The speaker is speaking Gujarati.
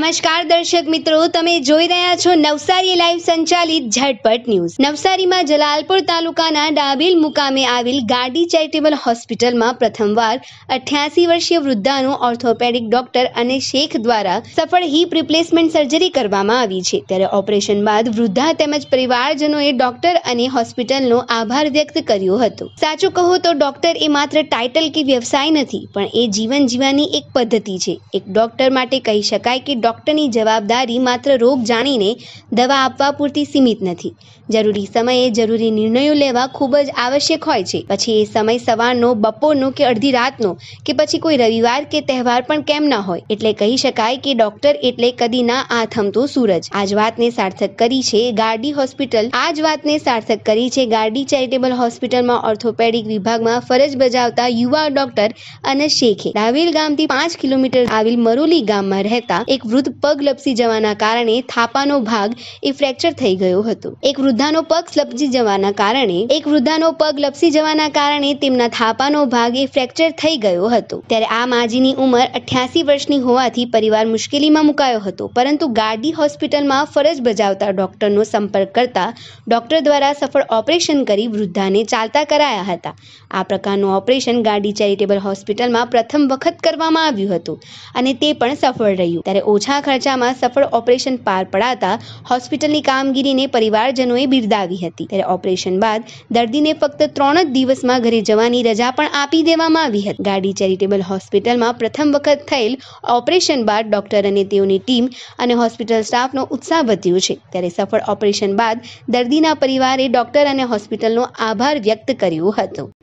નમસ્કાર દર્શક મિત્રો તમે જોઈ રહ્યા છો નવસારી લાઈવ સંચાલિત ઝટપટ ન્યૂઝ નવસારીમાં જલાલપુર તાલુકાના ડાબીલ મુકામે આવેલ ગાડી ચેરિટેબલ હોસ્પિટલમાં પ્રથમવાર અઠ્યાસી વર્ષીય વૃદ્ધાનું ઓર્થોપેડિક ડોક્ટર અને શેખ દ્વારા સફળ હિપ રિપ્લેસમેન્ટ સર્જરી કરવામાં આવી છે ત્યારે ઓપરેશન બાદ વૃદ્ધા તેમજ પરિવારજનોએ ડોક્ટર અને હોસ્પિટલનો આભાર વ્યક્ત કર્યો હતો સાચું કહો તો ડોક્ટર એ માત્ર ટાઇટલ કે વ્યવસાય નથી પણ એ જીવન જીવવાની એક પદ્ધતિ છે એક ડોક્ટર માટે કહી શકાય કે ડૉક્ટરની જવાબદારી માત્ર રોગ જાણીને દવા આપવા પૂરતી સીમિત નથી જરૂરી સમયે જરૂરી નિર્ણયો લેવા ખૂબ જ આવશ્યક હોય છે પછી એ સમય સવારનો બપોરનો કે અડધી રાતનો કે પછી કોઈ રવિવાર કે તહેવાર પણ કેમ ના હોય એટલે કહી શકાય કે ડૉક્ટર એટલે કદી ના આ થમતું સૂરજ આ જ વાતને સાર્થક કરી છે ગાર્ડી હોસ્પિટલ આ જ વાતને સાર્થક કરી છે ગાર્ડી ચેરિટેબલ હોસ્પિટલમાં ઓર્થોપેડિક વિભાગમાં ફરજ બજાવતા યુવા ડૉક્ટર અનસ શેખે રાવેલ ગામથી પાંચ કિલોમીટર આવેલ મરોલી ગામમાં રહેતા એક વૃદ્ધ પગ લપસી જવાના કારણે થાપાનો ભાગ એ ફ્રેક્ચર થઈ ગયો હતો એક વૃદ્ધાનો પગ લપસી જવાના કારણે એક વૃદ્ધાનો પગ લપસી જવાના કારણે તેમના થાપાનો ભાગ એ ફ્રેક્ચર થઈ ગયો હતો ત્યારે આ માજીની ઉંમર અઠ્યાસી વર્ષની હોવાથી પરિવાર મુશ્કેલીમાં મુકાયો હતો પરંતુ ગાડી હોસ્પિટલમાં ફરજ બજાવતા ડોક્ટરનો સંપર્ક કરતા ડોક્ટર દ્વારા સફળ ઓપરેશન કરી વૃદ્ધાને ચાલતા કરાયા હતા આ પ્રકારનું ઓપરેશન ગાર્ડી ચેરિટેબલ હોસ્પિટલમાં પ્રથમ વખત કરવામાં આવ્યું હતું અને તે પણ સફળ રહ્યું ત્યારે ઓછા ખર્ચામાં સફળ ઓપરેશન પાર પડાતા હોસ્પિટલની કામગીરીને પરિવારજનોએ બિરદાવી હતી ત્યારે ઓપરેશન બાદ દર્દીને ફક્ત ત્રણ જ દિવસમાં ઘરે જવાની રજા પણ આપી દેવામાં આવી હતી ગાડી ચેરિટેબલ હોસ્પિટલમાં પ્રથમ વખત થયેલ ઓપરેશન બાદ ડોક્ટર અને તેઓની ટીમ અને હોસ્પિટલ સ્ટાફનો ઉત્સાહ વધ્યો છે ત્યારે સફળ ઓપરેશન બાદ દર્દીના પરિવારે ડોક્ટર અને હોસ્પિટલનો આભાર વ્યક્ત કર્યો હતો